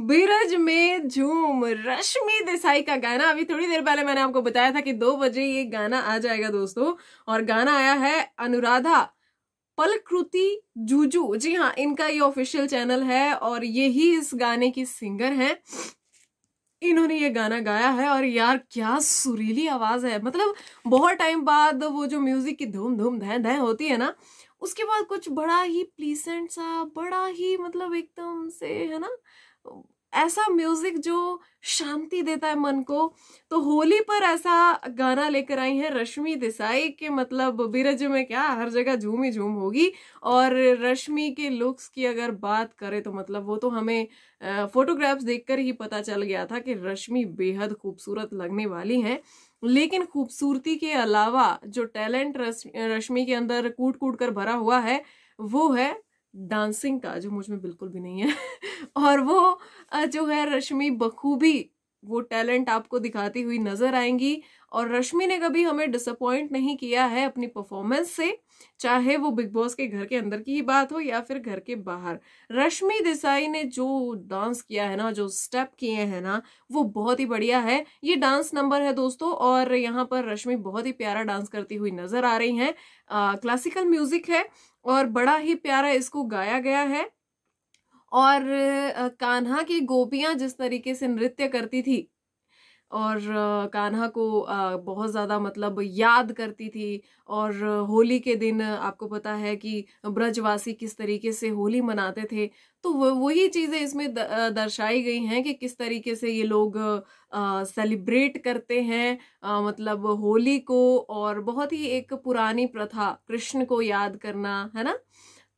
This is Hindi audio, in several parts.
बीरज में झूम रश्मि देसाई का गाना अभी थोड़ी देर पहले मैंने आपको बताया था कि दो बजे ये गाना आ जाएगा दोस्तों और गाना आया है अनुराधा पलकृति जूजू जी हाँ इनका ये ऑफिशियल चैनल है और ये ही इस गाने की सिंगर हैं इन्होंने ये गाना गाया है और यार क्या सुरीली आवाज़ है मतलब बहुत टाइम बाद वो जो म्यूज़िक की धूम धूम धै धै होती है ना उसके बाद कुछ बड़ा ही प्लीसेंट सा बड़ा ही मतलब एकदम से है ना ऐसा म्यूजिक जो शांति देता है मन को तो होली पर ऐसा गाना लेकर आई है रश्मि देसाई के मतलब बीरज में क्या हर जगह झूम ही झूम होगी और रश्मि के लुक्स की अगर बात करें तो मतलब वो तो हमें फोटोग्राफ्स देखकर ही पता चल गया था कि रश्मि बेहद खूबसूरत लगने वाली हैं लेकिन खूबसूरती के अलावा जो टैलेंट रश्मि के अंदर कूट कूट कर भरा हुआ है वो है डांसिंग का जो मुझ में बिल्कुल भी नहीं है और वो जो है रश्मि बखूबी वो टैलेंट आपको दिखाती हुई नज़र आएंगी और रश्मि ने कभी हमें डिसअपॉइंट नहीं किया है अपनी परफॉर्मेंस से चाहे वो बिग बॉस के घर के अंदर की ही बात हो या फिर घर के बाहर रश्मि देसाई ने जो डांस किया है ना जो स्टेप किए हैं ना वो बहुत ही बढ़िया है ये डांस नंबर है दोस्तों और यहाँ पर रश्मि बहुत ही प्यारा डांस करती हुई नज़र आ रही है क्लासिकल म्यूज़िक है और बड़ा ही प्यारा इसको गाया गया है और कान्हा की गोपियाँ जिस तरीके से नृत्य करती थी और कान्हा को बहुत ज़्यादा मतलब याद करती थी और होली के दिन आपको पता है कि ब्रजवासी किस तरीके से होली मनाते थे तो वही चीज़ें इसमें दर्शाई गई हैं कि किस तरीके से ये लोग सेलिब्रेट करते हैं मतलब होली को और बहुत ही एक पुरानी प्रथा कृष्ण को याद करना है ना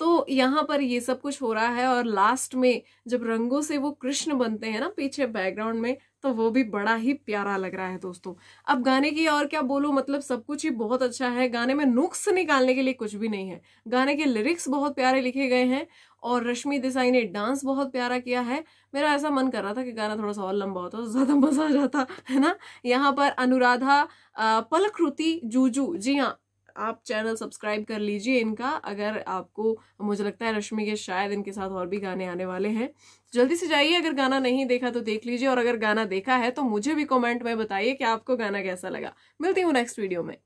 तो यहाँ पर ये सब कुछ हो रहा है और लास्ट में जब रंगों से वो कृष्ण बनते हैं ना पीछे बैकग्राउंड में तो वो भी बड़ा ही प्यारा लग रहा है दोस्तों अब गाने की और क्या बोलो मतलब सब कुछ ही बहुत अच्छा है गाने में नुक्स निकालने के लिए कुछ भी नहीं है गाने के लिरिक्स बहुत प्यारे लिखे गए हैं और रश्मि देसाई ने डांस बहुत प्यारा किया है मेरा ऐसा मन कर रहा था कि गाना थोड़ा सा और लंबा होता तो ज़्यादा मज़ा आ जाता है ना यहाँ पर अनुराधा पलकृति जूजू जी हाँ आप चैनल सब्सक्राइब कर लीजिए इनका अगर आपको मुझे लगता है रश्मि के शायद इनके साथ और भी गाने आने वाले हैं जल्दी से जाइए अगर गाना नहीं देखा तो देख लीजिए और अगर गाना देखा है तो मुझे भी कमेंट में बताइए कि आपको गाना कैसा लगा मिलती हूँ नेक्स्ट वीडियो में